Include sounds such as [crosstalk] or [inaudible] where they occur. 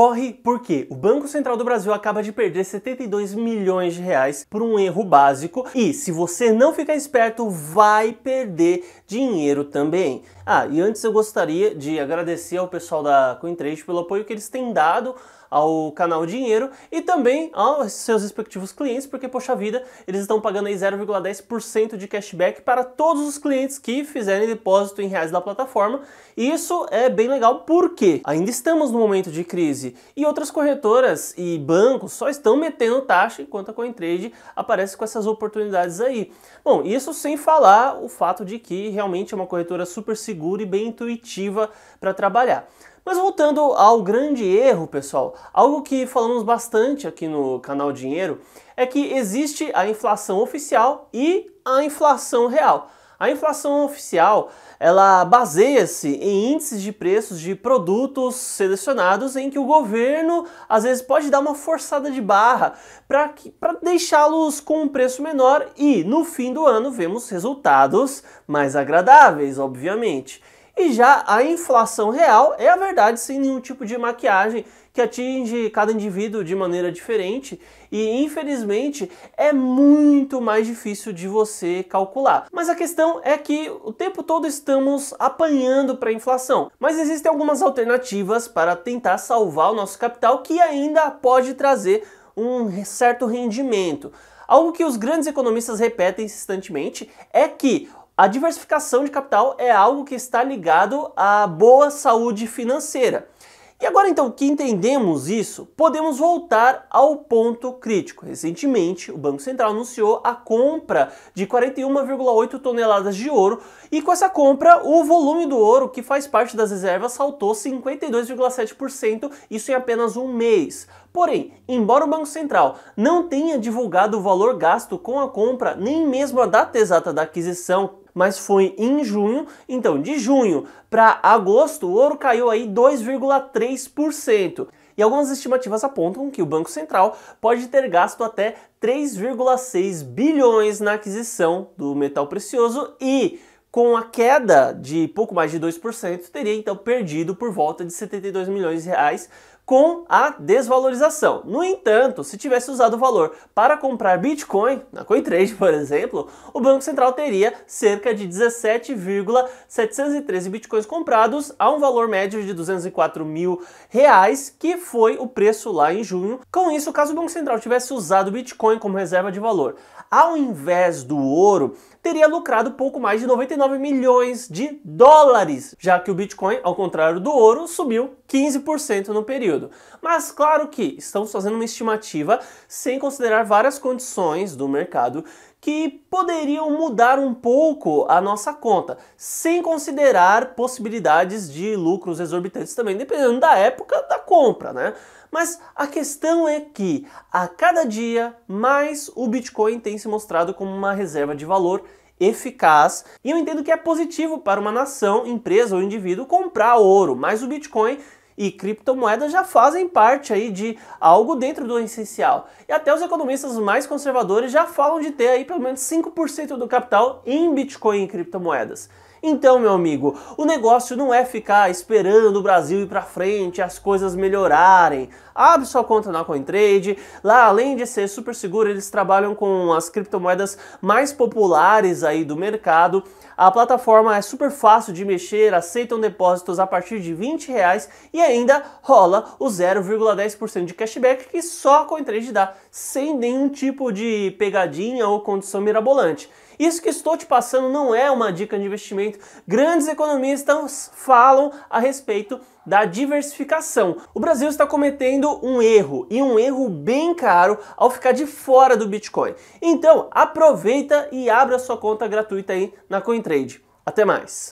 Ocorre porque o Banco Central do Brasil acaba de perder 72 milhões de reais por um erro básico e se você não ficar esperto vai perder dinheiro também. Ah, e antes eu gostaria de agradecer ao pessoal da CoinTrade pelo apoio que eles têm dado ao canal Dinheiro e também aos seus respectivos clientes, porque, poxa vida, eles estão pagando aí 0,10% de cashback para todos os clientes que fizerem depósito em reais da plataforma. E isso é bem legal porque ainda estamos no momento de crise e outras corretoras e bancos só estão metendo taxa enquanto a CoinTrade aparece com essas oportunidades aí. Bom, isso sem falar o fato de que realmente é uma corretora super segura e bem intuitiva para trabalhar. Mas voltando ao grande erro, pessoal, algo que falamos bastante aqui no canal Dinheiro é que existe a inflação oficial e a inflação real. A inflação oficial, ela baseia-se em índices de preços de produtos selecionados em que o governo às vezes pode dar uma forçada de barra para deixá-los com um preço menor e no fim do ano vemos resultados mais agradáveis, obviamente. E já a inflação real é a verdade sem nenhum tipo de maquiagem que atinge cada indivíduo de maneira diferente e infelizmente é muito mais difícil de você calcular. Mas a questão é que o tempo todo estamos apanhando para a inflação. Mas existem algumas alternativas para tentar salvar o nosso capital que ainda pode trazer um certo rendimento. Algo que os grandes economistas repetem insistentemente é que a diversificação de capital é algo que está ligado à boa saúde financeira. E agora então que entendemos isso, podemos voltar ao ponto crítico. Recentemente, o Banco Central anunciou a compra de 41,8 toneladas de ouro e com essa compra, o volume do ouro que faz parte das reservas saltou 52,7%, isso em apenas um mês. Porém, embora o Banco Central não tenha divulgado o valor gasto com a compra, nem mesmo a data exata da aquisição, mas foi em junho. Então, de junho para agosto, o ouro caiu aí 2,3%. E algumas estimativas apontam que o Banco Central pode ter gasto até 3,6 bilhões na aquisição do metal precioso e com a queda de pouco mais de 2%, teria então perdido por volta de 72 milhões de reais com a desvalorização. No entanto, se tivesse usado o valor para comprar Bitcoin, na CoinTrade, [laughs] por exemplo, o Banco Central teria cerca de 17,713 Bitcoins comprados a um valor médio de 204 mil reais, que foi o preço lá em junho. Com isso, caso o Banco Central tivesse usado Bitcoin como reserva de valor, ao invés do ouro, teria lucrado pouco mais de 99 milhões de dólares, já que o Bitcoin, ao contrário do ouro, subiu 15% no período. Mas claro que estamos fazendo uma estimativa sem considerar várias condições do mercado que poderiam mudar um pouco a nossa conta, sem considerar possibilidades de lucros exorbitantes também, dependendo da época da compra, né? Mas a questão é que a cada dia mais o Bitcoin tem se mostrado como uma reserva de valor eficaz. E eu entendo que é positivo para uma nação, empresa ou indivíduo comprar ouro, mas o Bitcoin e criptomoedas já fazem parte aí de algo dentro do essencial. E até os economistas mais conservadores já falam de ter aí pelo menos 5% do capital em Bitcoin e criptomoedas. Então, meu amigo, o negócio não é ficar esperando o Brasil ir para frente, as coisas melhorarem. Abre sua conta na CoinTrade. Lá, além de ser super seguro, eles trabalham com as criptomoedas mais populares aí do mercado. A plataforma é super fácil de mexer, aceitam depósitos a partir de 20 reais e ainda rola o 0,10% de cashback que só a CoinTrade dá, sem nenhum tipo de pegadinha ou condição mirabolante. Isso que estou te passando não é uma dica de investimento. Grandes economistas falam a respeito da diversificação. O Brasil está cometendo um erro e um erro bem caro ao ficar de fora do Bitcoin. Então, aproveita e abra sua conta gratuita aí na CoinTrade. Até mais.